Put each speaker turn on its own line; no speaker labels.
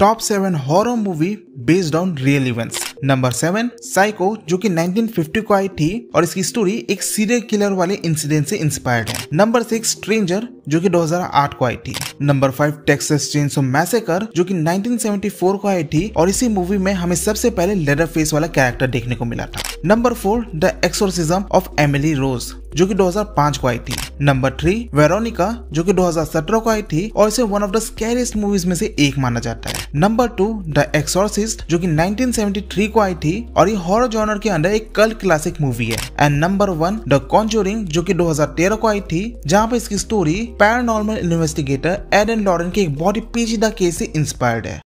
top seven horror movie based on real events number seven psycho जो कि 1950 को आई थी और इसकी स्टोरी एक सीरियल किलर वाले इंसिडेंट से इंस्पायर्ड है नंबर सिक्स स्ट्रेंजर जो कि 2008 को आई थी number five Texas chainsaw massacre जो कि 1974 को आई थी और इसी मूवी में हमें सबसे पहले लेडर फेस वाला कैरेक्टर देखने को मिला था number four the exorcism of Emily Rose जो कि 2005 को आई थी नंबर थ्री वेरोनिका जो कि 2017 को आई थी और इसे one of the scariest movies में से एक माना जाता है नंबर टू द एक्सोरसिस्ट जो कि 1973 को आई थी और ये हॉरर जॉनर के अंदर एक कल्ट क्लासिक मूवी है and number one the conjuring जो कि 2013 को आई थी जहाँ पे इसकी story paranormal investigator and Lorraine के एक बहुत ही पेचीदा केस से इंस्पायर्ड है